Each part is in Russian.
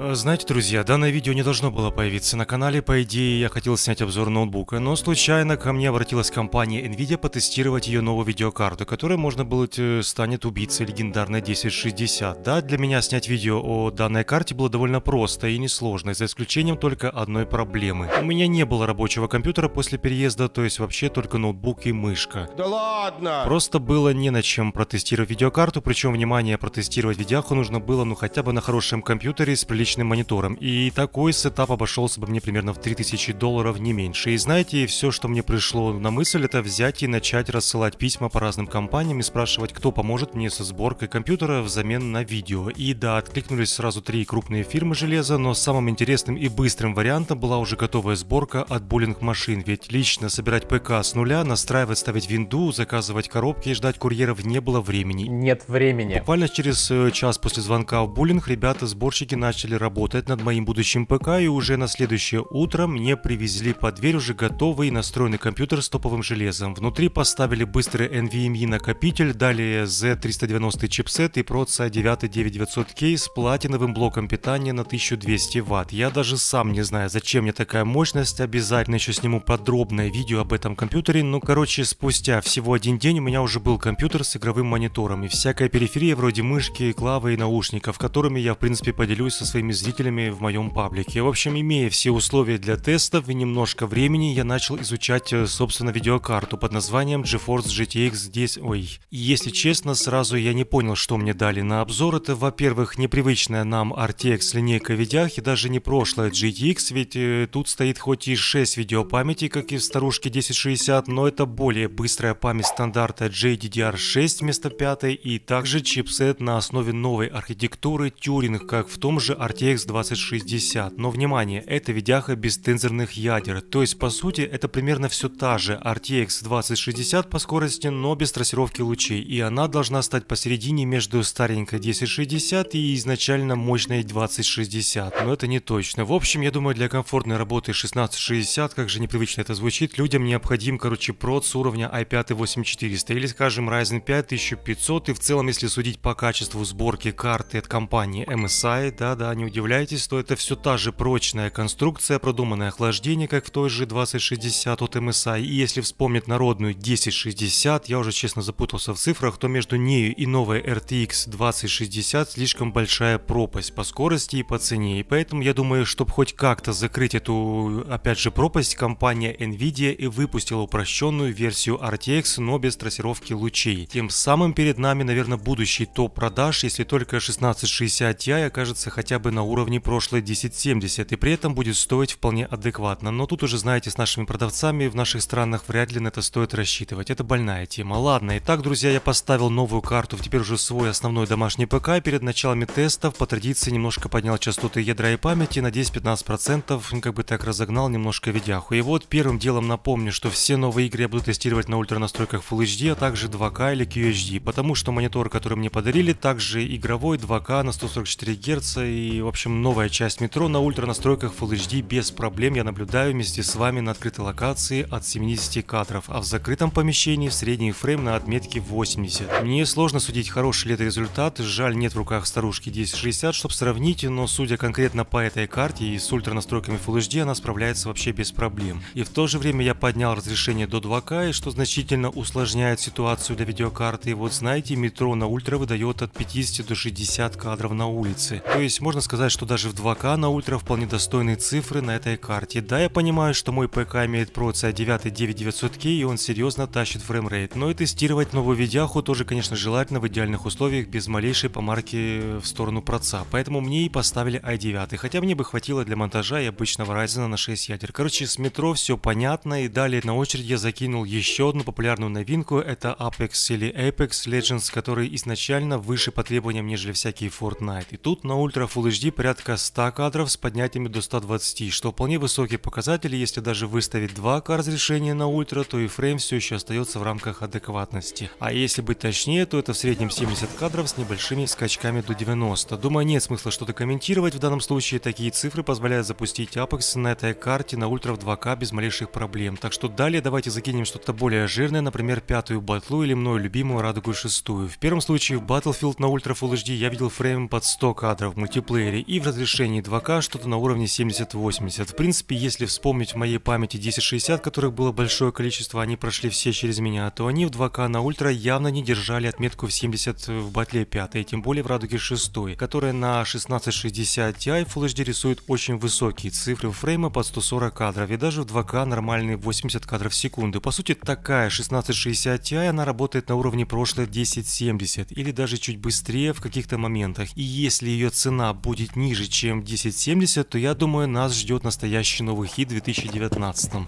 Э, знаете, друзья, данное видео не должно было появиться на канале, по идее я хотел снять обзор ноутбука, но случайно ко мне обратилась компания Nvidia потестировать ее новую видеокарту, которая, можно было э, станет убийцей легендарной 1060. Да, для меня снять видео о данной карте было довольно просто и несложно, за исключением только одной проблемы. У меня не было рабочего компьютера после переезда, то есть вообще только ноутбук и мышка. Да ладно! Просто было не на чем протестировать видеокарту, причем, внимание, протестировать видяху нужно было ну хотя бы на хорошем компьютере с приличным обычным монитором, и такой сетап обошелся бы мне примерно в 3000 долларов, не меньше. И знаете, все, что мне пришло на мысль, это взять и начать рассылать письма по разным компаниям и спрашивать, кто поможет мне со сборкой компьютера взамен на видео. И да, откликнулись сразу три крупные фирмы железа, но самым интересным и быстрым вариантом была уже готовая сборка от буллинг машин, ведь лично собирать ПК с нуля, настраивать, ставить винду, заказывать коробки и ждать курьеров не было времени. Нет времени. Буквально через э, час после звонка в буллинг ребята-сборщики начали работать над моим будущим ПК, и уже на следующее утро мне привезли под дверь уже готовый настроенный компьютер с топовым железом. Внутри поставили быстрый NVMe накопитель, далее Z390 чипсет и проца 99900K с платиновым блоком питания на 1200 Вт. Я даже сам не знаю, зачем мне такая мощность, обязательно еще сниму подробное видео об этом компьютере. Ну, короче, спустя всего один день у меня уже был компьютер с игровым монитором и всякая периферия вроде мышки, клавы и наушников, которыми я, в принципе, поделюсь со своими моими зрителями в моем паблике. В общем, имея все условия для тестов и немножко времени, я начал изучать, э, собственно, видеокарту под названием GeForce GTX 10... Ой. И если честно, сразу я не понял, что мне дали на обзор. Это, во-первых, непривычная нам RTX линейка видях и даже не прошлая GTX, ведь э, тут стоит хоть и 6 видеопамяти, как и в старушке 1060, но это более быстрая память стандарта JDDR6 вместо 5 и также чипсет на основе новой архитектуры Turing, как в том же RTX RTX 2060. Но внимание, это видяха без тензорных ядер. То есть по сути это примерно все та же RTX 2060 по скорости, но без трассировки лучей. И она должна стать посередине между старенькой 1060 и изначально мощной 2060. Но это не точно. В общем, я думаю, для комфортной работы 1660, как же непривычно это звучит, людям необходим, короче, прод с уровня i5-8400 или, скажем, Ryzen 5 1500. И в целом, если судить по качеству сборки карты от компании MSI, да-да, не удивляйтесь, что это все та же прочная конструкция, продуманное охлаждение, как в той же 2060 от MSI. И если вспомнить народную 1060, я уже честно запутался в цифрах, то между нею и новой RTX 2060 слишком большая пропасть по скорости и по цене. И поэтому я думаю, чтобы хоть как-то закрыть эту, опять же, пропасть, компания Nvidia и выпустила упрощенную версию RTX, но без трассировки лучей. Тем самым перед нами, наверное, будущий топ продаж, если только 1660 Ti окажется хотя бы бы на уровне прошлой 1070 и при этом будет стоить вполне адекватно. Но тут уже знаете, с нашими продавцами в наших странах вряд ли на это стоит рассчитывать. Это больная тема. Ладно, итак, друзья, я поставил новую карту в теперь уже свой основной домашний ПК. Перед началами тестов по традиции немножко поднял частоты ядра и памяти на 10-15%, ну, как бы так разогнал немножко видяху. И вот первым делом напомню, что все новые игры я буду тестировать на ультра настройках Full HD, а также 2К или QHD, потому что монитор, который мне подарили, также игровой 2К на 144 Гц и в общем, новая часть метро на ультра настройках Full HD без проблем я наблюдаю вместе с вами на открытой локации от 70 кадров, а в закрытом помещении в средний фрейм на отметке 80. Мне сложно судить, хороший ли это результат, жаль нет в руках старушки 1060, чтобы сравнить, но судя конкретно по этой карте и с ультра настройками Full HD она справляется вообще без проблем. И в то же время я поднял разрешение до 2К, и что значительно усложняет ситуацию для видеокарты. И вот знаете, метро на ультра выдает от 50 до 60 кадров на улице. То есть можно сказать, что даже в 2К на ультра вполне достойные цифры на этой карте. Да, я понимаю, что мой ПК имеет проца 9900K и он серьезно тащит фреймрейт, но и тестировать новую видяху тоже, конечно, желательно в идеальных условиях без малейшей помарки в сторону проца, поэтому мне и поставили i9, хотя мне бы хватило для монтажа и обычного Ryzen на 6 ядер. Короче, с метро все понятно, и далее на очередь я закинул еще одну популярную новинку, это Apex или Apex Legends, который изначально выше по требованиям, нежели всякие Fortnite, и тут на ультра Full HD PhD порядка 100 кадров с поднятиями до 120, что вполне высокие показатели, если даже выставить 2К разрешения на ультра, то и фрейм все еще остается в рамках адекватности. А если быть точнее, то это в среднем 70 кадров с небольшими скачками до 90. Думаю, нет смысла что-то комментировать, в данном случае такие цифры позволяют запустить Apex на этой карте на ультра в 2К без малейших проблем. Так что далее давайте закинем что-то более жирное, например, пятую батлу или мною любимую Радугу шестую. В первом случае в Battlefield на ультра Full HD я видел фрейм под 100 кадров, в мультиплеер галере и в разрешении 2К что-то на уровне 70-80. В принципе, если вспомнить в моей памяти 1060, которых было большое количество, они прошли все через меня, то они в 2К на ультра явно не держали отметку в 70 в батле 5, и тем более в радуге 6, которая на 1660 Ti Full HD рисует очень высокие цифры фрейма под 140 кадров и даже в 2К нормальные 80 кадров в секунду. По сути, такая 1660 Ti, она работает на уровне прошлой 1070 или даже чуть быстрее в каких-то моментах. И если ее цена будет будет ниже, чем 1070, то я думаю, нас ждет настоящий новый хит в 2019. Один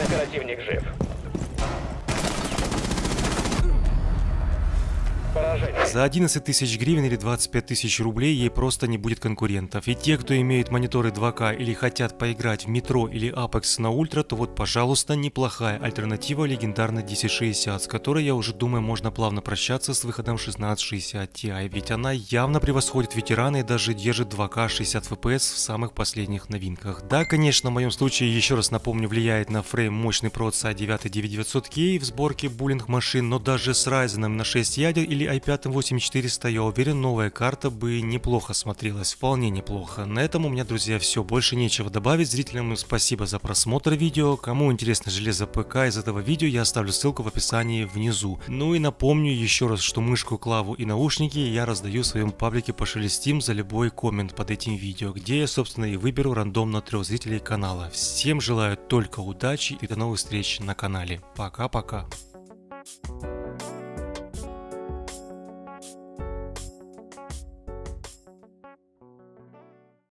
оперативник жив. За 11 тысяч гривен или 25 тысяч рублей ей просто не будет конкурентов. И те, кто имеет мониторы 2К или хотят поиграть в метро или Apex на ультра, то вот, пожалуйста, неплохая альтернатива легендарной 1060, с которой, я уже думаю, можно плавно прощаться с выходом 1660 Ti, ведь она явно превосходит ветераны и даже держит 2К 60 FPS в самых последних новинках. Да, конечно, в моем случае, еще раз напомню, влияет на фрейм мощный процессор i9 9900K в сборке буллинг машин, но даже с Ryzen на 6 ядер или IP пятым 8400, я уверен, новая карта бы неплохо смотрелась, вполне неплохо. На этом у меня, друзья, все, больше нечего добавить. Зрителям спасибо за просмотр видео. Кому интересно железо ПК из этого видео, я оставлю ссылку в описании внизу. Ну и напомню еще раз, что мышку, клаву и наушники я раздаю в своем паблике по Шелестим за любой коммент под этим видео, где я, собственно, и выберу рандомно трех зрителей канала. Всем желаю только удачи и до новых встреч на канале. Пока-пока. Thank you